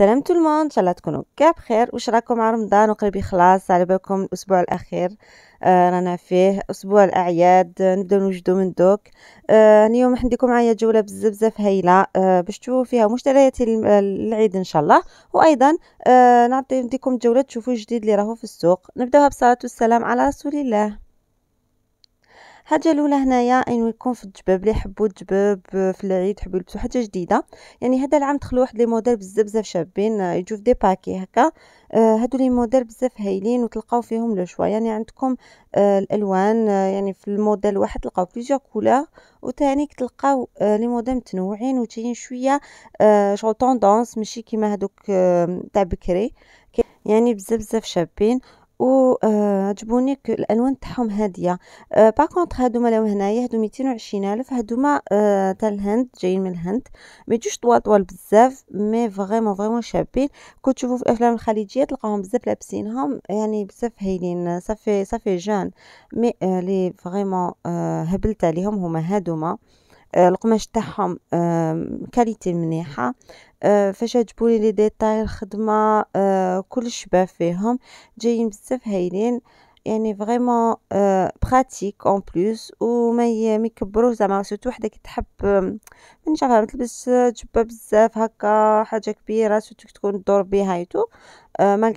سلام تو الموند ان شاء الله تكونوا كاع بخير واش راكم مع رمضان وقريب يخلص على بالكم الاسبوع الاخير آه رانا فيه اسبوع الاعياد آه، نبداو نوجدو من دوك آه اليوم حنديكم معايا جوله بزاف بزاف هايله آه باش تشوفوا فيها مشتريات العيد ان شاء الله وايضا آه نعطي نديكم جوله تشوفوا الجديد اللي راهو في السوق نبداوها بالصلاه والسلام على رسول الله الحاجه الاولى هنايا انه يكون في الجباب اللي يحبوا الجباب آه، في العيد يحبوا يلبسوا حاجه جديده يعني هذا العام دخلوا واحد لي موديل بزاف بزاف شابين آه، يجوا في دي باكي هكا آه هادو لي موديل بزاف هايلين وتلقاو فيهم لو شوا يعني عندكم آه الالوان آه يعني في الموديل واحد تلقاو بليزيور كولور وتانيك تلقاو آه، لي موديل متنوعين وتاين شويه شغل طوندونس ماشي كيما هادوك تاع بكري يعني بزاف بزاف شابين وعجبوني آه، الالوان تاعهم هاديه أه با كونطخ هادوما لو هنايا هادو 220 الف هادوما أه تاع الهند جايين من الهند ما يجوش طوال طوال بزاف مي فريمون فريمون شابين كون تشوفوا في الافلام الخليجيه تلقاهم بزاف لابسينهم يعني بزاف هايلين صافي صافي جان مي لي فريمون هبلت عليهم هما هادوما آه، القماش تاعهم كاليتي آه، مليحه آه، فاش جبولي لي ديتاي الخدمه آه، كلش شباب فيهم جايين بزاف هايلين يعني فريمون براتيك اون بلوس وما يكبروا زعما سورتو وحده كي تحب آه، مانيش عارفه تلبس جبه بزاف هكا حاجه كبيره سورتو تكون تدور بها ايتو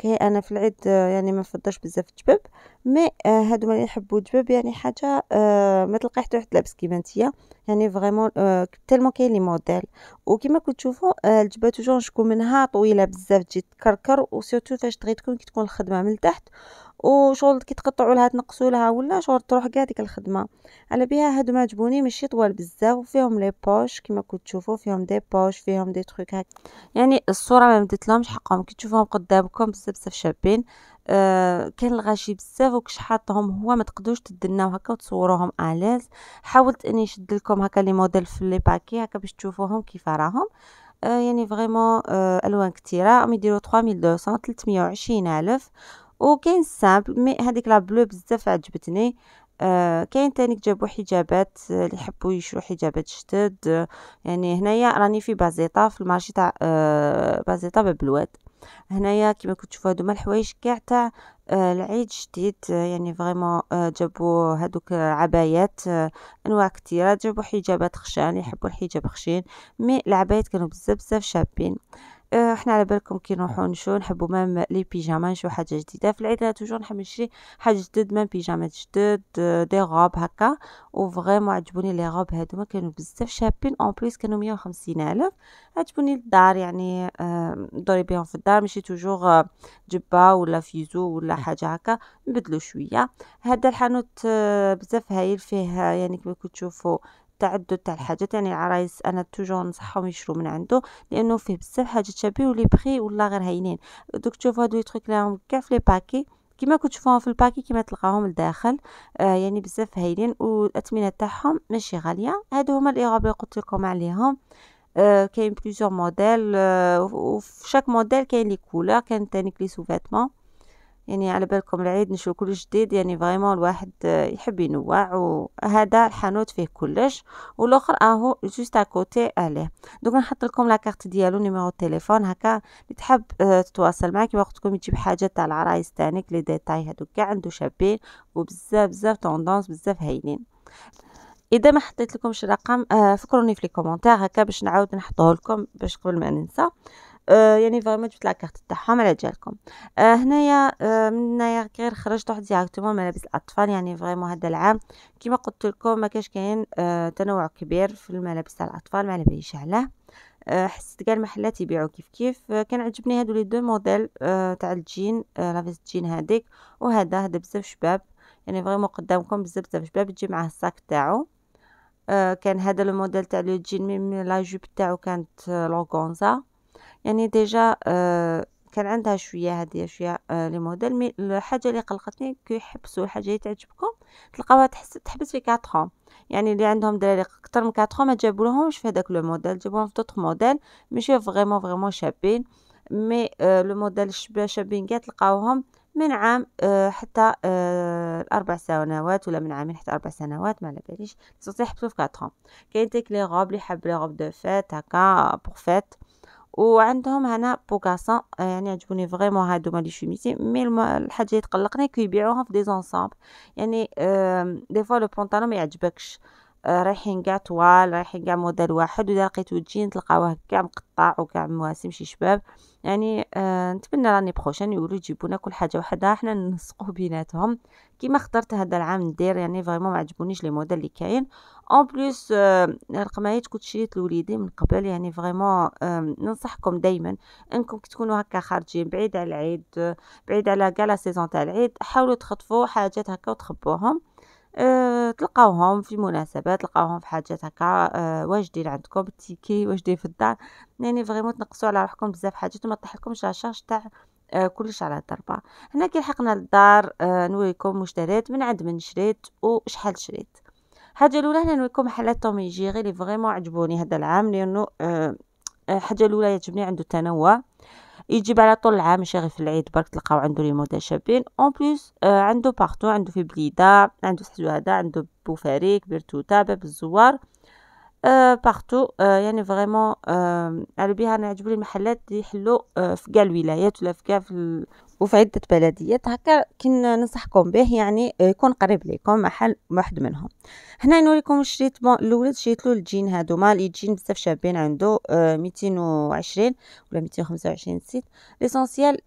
هي انا في العيد يعني ما نفضلش بزاف الجباب مي آه، هادوما اللي يحبوا الجباب يعني حاجه آه، ما تلقاي حتى واحد لابس كيما نتيا يعني فريمون آه، تالمون كاين لي موديل وكيما وكما كتشوفوا الجبه توجور شكون منها طويله بزاف تجي تكركر وسيرتو فاش تغي تكون كي تكون الخدمه من تحت وشغل كي تقطعوا لها تنقصوا لها ولا شغل تروح كاع ديك الخدمه على بها هادو معجبوني ماشي طوال بزاف وفيهم لي بوش كنت تشوفوا فيهم دي بوش فيهم دي تروك هك يعني الصوره ما مدتلهمش حقهم كي تشوفوهم قدامكم بزاف بزاف شابين آه، كان الغاشي بزاف وكش حاطهم هو ما تقدوش تدناو هكا وتصوروهم اليز حاولت اني نشد لكم هكا لي موديل في لي باكي هكا باش تشوفوهم كيف راهم آه يعني فريمون آه الوان كثيره راهم يديروا 3200 320 الف وكاين سامبل مي هذيك لا بلو بزاف عجبتني آه كاين تاني جابوا حجابات آه، اللي يحبوا يشرو حجابات جدد آه يعني هنايا راني في بازيطا في المارشي تاع آه بازيطه ببلواد هنايا كيما كتشوفوا هادو هما الحوايج كاع تاع آه، العيد جديد آه، يعني فريمون آه، جابوا هادوك عبايات انواع كثيره جابوا حجابات خشان يحبوا الحجاب خشين مي العبايات كانوا بزاف بزاف شابين احنا آه، على بالكم كي نروحو آه. نشو نحبو مام لي بيجاما نشو حاجه جديده في العيد انا توجور نحب نشري حاجه جدد مام بيجامات جدد آه، دي غوب هكا فريمون عجبوني لي غوب هادوما كانوا بزاف شابين اون بليس كانوا 150 الف عجبوني الدار يعني دوري بيهم في الدار ماشي توجور جبه ولا فيزو ولا حاجه هكا نبدلو شويه هذا الحانوت بزاف هايل فيه يعني كما تشوفوا التعدد تاع الحاجات يعني العرايس انا توجور نصحهم يشرو من عنده لانه فيه بزاف حاجات شابي ولي بخي ولا غير هاينين دوك تشوف هادو لي تروك راهم كاع في لي باكي كيما كنت تشوفوهم في الباكي كيما تلقاهم لداخل آه يعني بزاف هايلين والاثمنه تاعهم ماشي غاليه هادو هما الايغاب اللي قلت لكم عليهم آه كاين بليزيور موديل آه وفي شاك موديل كاين لي كولور كاين تانيك لي سوفيتمون يعني على بالكم العيد نشوف كلش جديد يعني فريمون الواحد يحب ينوع وهذا الحانوت فيه كلش والاخر اهو جوست كوتي عليه دونك نحط لكم لا كارت ديالو نيميرو تليفون هكا اللي تحب آه، تتواصل معك وقتكم يجيب حاجه تاع العرايس تاعك لي ديتاي هذوك كاع عنده شابين وبزاف بزاف توندونس بزاف هايلين اذا ما حطيت لكمش الرقم آه، فكروني في لي كومونتير هكا باش نعاود نحطه لكم باش قبل ما ننسى آه، يعني فريمون جبت لاكارت تاعهم على جالكم آه، هنايا آه، من هنايا غير خرجت واحد ديريكتومون ملابس الاطفال يعني فريمون هذا العام كما قلت لكم ما كاش كاين تنوع كبير في الملابس تاع الاطفال ما على باليش حسيت قال المحلات يبيعوا كيف كيف كان عجبني هادو لي دو موديل تاع الجين لافيس جين هذيك وهذا هذا بزاف شباب يعني فريمون قدامكم بزاف بزاف شباب تجي معاه الساك تاعو كان هذا الموديل تاع لو جين مي لا جوب تاعو كانت لوغونزا يعني ديجا آه كان عندها شويه هاديه شويه آه لي موديل مي الحاجه اللي قلقتني كيحبسوا الحاجه اللي تعجبكم تلقاوها تحس تحبس في 4 يعني اللي عندهم دراري اكثر من 4 ما لهمش في هذاك لو موديل جابوهم في دوطخ موديل ماشي فريمون فريمون شابين مي آه لو موديل شابين كاع تلقاوهم من عام آه، حتى آه، اربع سنوات ولا من عامين حتى اربع سنوات ما على باليش صوتي حبسوا في 4 كاين تيك لي غوب لي حاب لي غوب دو فات هكا بوغ فات وعندهم هنا بوكاسون آه، يعني عجبوني فريمون هادو لي شوميسي مي الحاجه اللي تقلقني كيبيعوها في دي زونصامب يعني دي فوا لو بونطالون ما يعجبكش رايحين كاع طوال رايحين كاع موديل واحد و لقيتو تجين تلقاوه كاع مقطع كاع مواسم شي شباب يعني آه نتمنى راني بروشين يولوا يعني يجيبونا كل حاجه وحدها حنا نسقوه بيناتهم كيما اخترت هذا العام ندير يعني فريمون ما عجبونيش لي موديل اللي كاين اون بليس آه القمايط كنت شريت لوليدي من قبل يعني فريمون آه ننصحكم دائما انكم تكونوا هكا خارجين بعيد على العيد بعيد على كاع لا سيزون تاع العيد حاولوا تخطفوا حاجات هكا وتخبوهم آه، تلقاوهم في مناسبات تلقاوهم في حاجات هكا أه واش دير عندكم تيكي واش دير في الدار يعني فريمون تنقصوا على روحكم بزاف حاجات وما طيحلكمش على شارج تاع آه، كلش على الضربه هنا كي لحقنا للدار أه نوريكم مشتريات من عند من شريت وشحال شريت حاجه الاولى هنا نوريكم حالات تومي جيغي لي فريمون عجبوني هذا العام لانه حاجه آه، الحاجه الاولى يعجبني عنده التنوع يجيب على طول العام ماشي غير في العيد برك تلقاو عنده لي شابين اون بليس آه عنده بارتو عنده في بليده عنده هذا عنده بوفاريك بيرتوتا باب الزوار آه بارتو آه يعني فريمون آه على بها انا عجبوني المحلات اللي يحلوا آه في كاع الولايات ولا في كاع وفي عدة بلديات هكا كنا ننصحكم به يعني آه، يكون قريب ليكم محل واحد منهم هنا نوريكم شريت الاولاد شريت له الجين هادوما الجين بزاف شابين عنده آه، ميتين وعشرين ولا ميتين وخمسة وعشرين نسيت ليسونسيال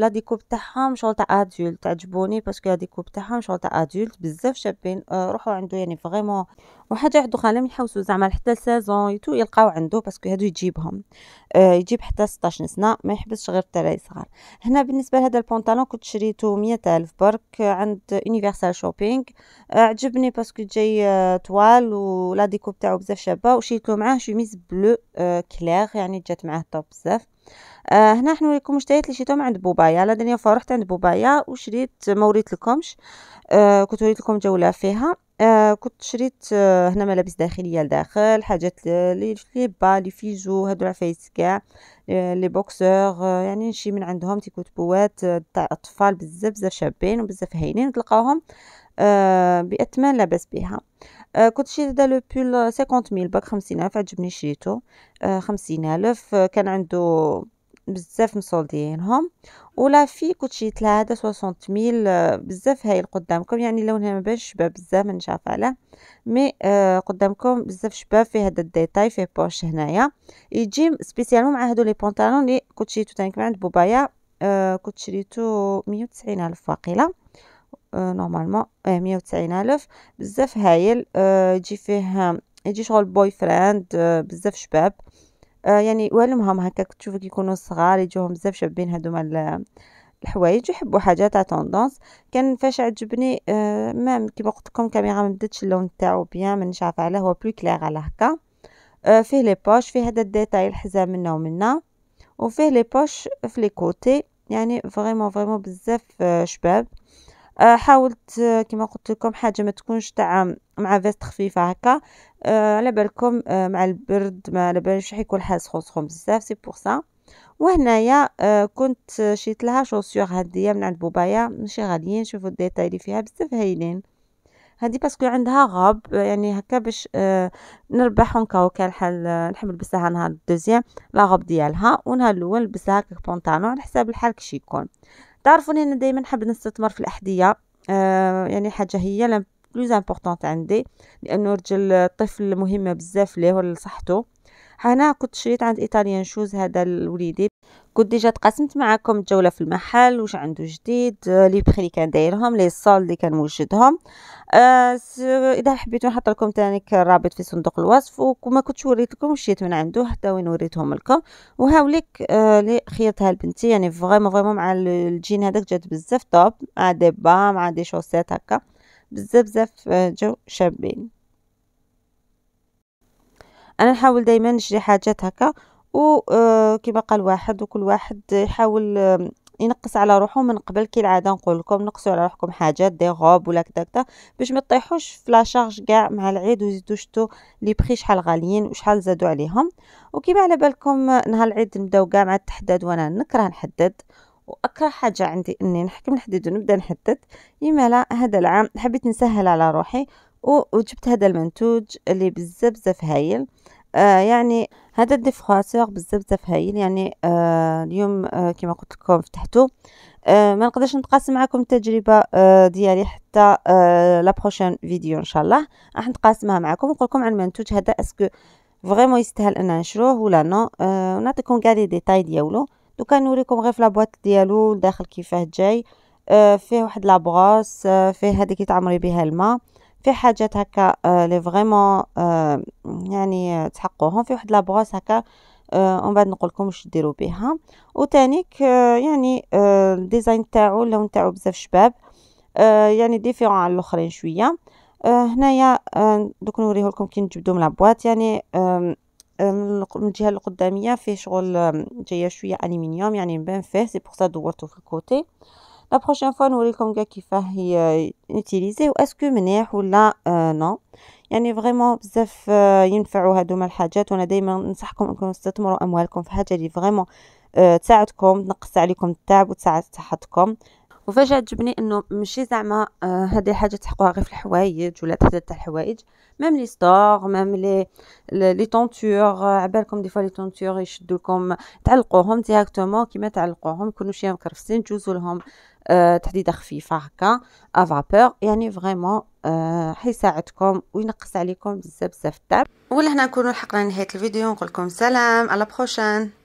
لا ديكوب تاعهم شغل تاع ادولت عجبوني باسكو لا ديكوب تاعهم شغل تاع ادولت بزاف شابين آه، روحوا عنده يعني فريمون وحاجه اخرى خلام يحوسوا زعما حتى سازون يتو يلقاو عنده باسكو هادو يجيبهم يجيب حتى 16 سنه ما يحبسش غير تراي صغار هنا بالنسبه بالنسبه لهذا البنطلون كنت شريته مية الف برك عند يونيفرسال شوبينغ عجبني باسكو جاي آه، طوال ولا ديكو تاعو بزاف شابه وشريتلو معاه شوميز بلو آه، كلير يعني جات معاه طوب بزاف آه هنا حنا نوريكم مشتريات اللي شريتهم عند بوبايا على دنيا فرحت عند بوبايا وشريت ما وريت لكمش آه كنت وريت لكم جوله فيها آه كنت شريت آه هنا ملابس داخليه لداخل حاجات لي با لي فيجو هادو العفايس كاع آه، لي بوكسور آه يعني شي من عندهم بوات آه، تاع اطفال بزاف بزاف شابين وبزاف هاينين تلقاوهم آه باثمان لاباس بها آه كنت شريت لو بول 50000 آه، ميل باك 50000 عجبني شريتو آه 50000 كان عنده بزاف مصولديينهم ولا في كوتشي 3 سوسونت ميل آه، بزاف هايل قدامكم يعني لونها ما باش شباب بزاف نشاف عليه مي آه قدامكم بزاف شباب في هذا الديتاي فيه بوش هنايا يجي سبيسيالمون مع هادو لي بونطالون لي كوتشي شريتو تانك من عند بوبايا آه كنت شريتو 190 الف واقيله آه، نورمالمون آه 190 الف بزاف هايل آه، يجي فيه يجي شغل بوي فريند بزاف شباب آه، يعني والمهم هكا تشوفوا يكونوا صغار يجوهم بزاف شابين هذوما الحوايج يحبوا حاجه تاع توندونس كان فاش عجبني آه ما كيما قلت لكم كاميرا ما بدتش اللون تاعو بيان مانيش عارفه علاه هو بلو كليغ على هكا آه، فيه لي بوش فيه هذا الديتاي الحزام منا ومنا وفيه لي بوش في لي كوتي يعني فريمون فريمون بزاف آه، شباب آه، حاولت آه، كما قلت لكم حاجه ما تكونش تاع مع فيست خفيفه هكا آه، على بالكم مع البرد ما على باليش حيكون حاس خصخم بزاف سي بور سا وهنايا كنت شيت لها شوسيور هديه من عند بوبايا ماشي غاليين شوفوا الديتاي اللي فيها بزاف هايلين هادي باسكو عندها غاب يعني هكا باش آه نربح هكا كان الحال نحب نلبسها نهار الدوزيام لا غاب ديالها ونهار الاول نلبسها هكا بونطالون على حساب الحال كشي يكون تعرفوني انا دائما نحب نستثمر في الاحذيه آه يعني حاجه هي بلوز امبورطونت عندي لانه رجل الطفل مهمه بزاف ليه ولصحته هنا كنت شريت عند ايطاليان شوز هذا لوليدي كنت ديجا تقاسمت معكم الجوله في المحل واش عنده جديد آه، لي بري اللي كان دايرهم لي صال اللي كان موجدهم آه، اذا حبيتو نحط لكم تانيك الرابط في صندوق الوصف وما كنتش وريت لكم وشيت من عنده حتى وين وريتهم لكم وهاوليك آه اللي خيرتها لبنتي يعني فريمون فريمون مع الجين هذاك جات بزاف طوب مع دي با مع دي شوسيت هكا بزاف بزاف آه، جو شابين انا نحاول دائما نشري حاجات هكا وكما آه، قال واحد وكل واحد يحاول آه، ينقص على روحو من قبل كي العاده نقول لكم نقصوا على روحكم حاجات دي غوب ولا كذا كذا باش ما تطيحوش في لا شارج كاع مع العيد وزيدو شتو لي بخي شحال غاليين وشحال زادوا عليهم وكما على بالكم نهار العيد نبداو كاع مع التحداد وانا نكره نحدد واكره حاجه عندي اني نحكم نحدد ونبدا نحدد يما لا هذا العام حبيت نسهل على روحي وجبت هذا المنتوج اللي بزاف هايل آه يعني هذا الديفراسور بزاف هايل يعني آه اليوم آه كما قلت لكم فتحته آه ما نقدرش نتقاسم معكم التجربه آه ديالي حتى آه لا بروشين فيديو ان شاء الله راح نتقاسمها معكم ونقول لكم عن المنتوج هذا اسكو فريمون يستاهل ان نشروه ولا نو آه ونعطيكم كاع لي ديتاي ديالو دوكا نوريكم غير في لابواط ديالو الداخل كيفاه جاي آه فيه واحد لابغاس آه فيه هذيك اللي تعمري بها الماء في حاجات هكا آه، لي فريمون آه، يعني تحقوهم في واحد لابغوس هكا آه، ومن بعد نقول لكم واش ديروا بها وتانيك يعني الديزاين تاعو اللون تاعو بزاف شباب يعني ديفيرون على الاخرين شويه هنايا دوك نوريه لكم كي نجبدو من لابواط يعني من الجهه القداميه فيه شغل جايه شويه الومنيوم يعني مبان فيه سي بوغ سا دورته في الكوتي لا فوا نوريكم كاع كيفاه هي و واسكو مليح ولا آه نو يعني فريمون بزاف آه ينفعوا هادوما الحاجات وانا دائما ننصحكم انكم تستثمروا اموالكم في حاجه اللي فريمون آه، تساعدكم تنقص عليكم التعب وتساعد صحتكم وفجاه عجبني انه ماشي زعما آه، هذه حاجه تحقوها غير في الحوايج ولا تحت تاع الحوايج ميم لي ستور ميم لي لي طونتور عبالكم دي فوا لي طونتور يشدوكم تعلقوهم ديريكتومون كيما تعلقوهم يكونوا شي مكرفسين تجوزولهم لهم آه، تحديده خفيفه هكا افابور يعني فريمون آه، حيساعدكم وينقص عليكم بزاف بزاف التعب ولهنا نكونوا لحقنا نهايه الفيديو نقول لكم سلام على بروشان